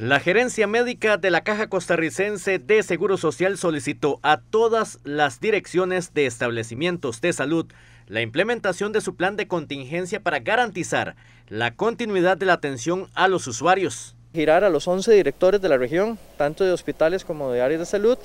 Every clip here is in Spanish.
La gerencia médica de la Caja Costarricense de Seguro Social solicitó a todas las direcciones de establecimientos de salud la implementación de su plan de contingencia para garantizar la continuidad de la atención a los usuarios girar a los 11 directores de la región, tanto de hospitales como de áreas de salud,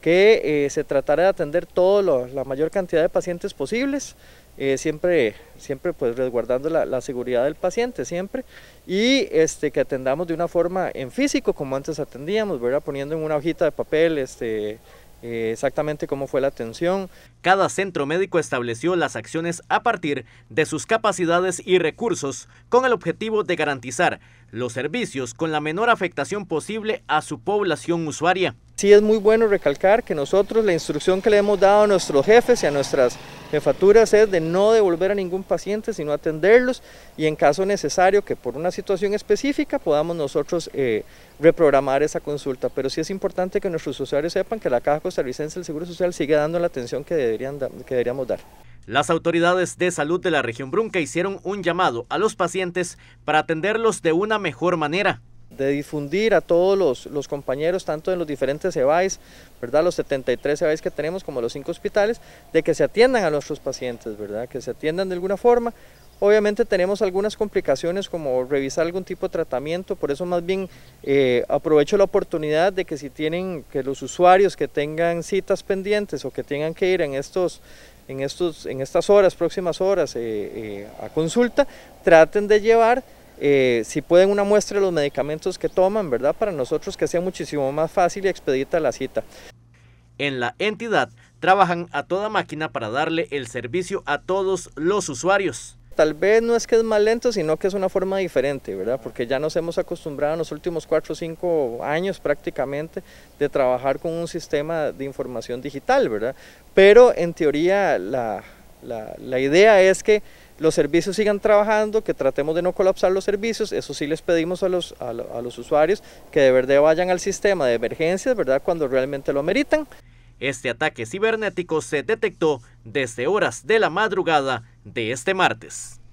que eh, se tratara de atender toda la mayor cantidad de pacientes posibles, eh, siempre, siempre pues resguardando la, seguridad del paciente, siempre, y este, que atendamos de una forma en físico, como antes atendíamos, poniendo en una hojita de papel este, eh, exactamente cómo fue la atención. Cada centro médico estableció las acciones a partir de sus capacidades y recursos con el objetivo de garantizar los servicios con la menor afectación posible a su población usuaria. Sí es muy bueno recalcar que nosotros la instrucción que le hemos dado a nuestros jefes y a nuestras jefaturas es de no devolver a ningún paciente, sino atenderlos y en caso necesario que por una situación específica podamos nosotros eh, reprogramar esa consulta. Pero sí es importante que nuestros usuarios sepan que la Caja Costarricense del Seguro Social sigue dando la atención que, deberían que deberíamos dar. Las autoridades de salud de la región Brunca hicieron un llamado a los pacientes para atenderlos de una mejor manera de difundir a todos los, compañeros, tanto en los diferentes EBAIS, ¿verdad? los 73 EBAIS que tenemos, como los cinco hospitales, de que se atiendan a nuestros pacientes, ¿verdad? que se atiendan de alguna forma. Obviamente tenemos algunas complicaciones como revisar algún tipo de tratamiento, por eso más bien eh, aprovecho la oportunidad de que si tienen, que los usuarios que tengan citas pendientes o que tengan que ir en estos en, estos, en estas horas, próximas horas, eh, eh, a consulta, traten de llevar eh, si pueden una muestra de los medicamentos que toman, ¿verdad? Para nosotros que sea muchísimo más fácil y expedita la cita. En la entidad trabajan a toda máquina para darle el servicio a todos los usuarios. Tal vez no es que es más lento, sino que es una forma diferente, ¿verdad? Porque ya nos hemos acostumbrado en los últimos cuatro o cinco años prácticamente de trabajar con un sistema de información digital, ¿verdad? Pero en teoría la idea es que los servicios sigan trabajando, que tratemos de no colapsar los servicios, eso sí les pedimos a los, a, los usuarios que de verdad vayan al sistema de emergencias, ¿verdad? Cuando realmente lo meritan. Este ataque cibernético se detectó desde horas de la madrugada de este martes.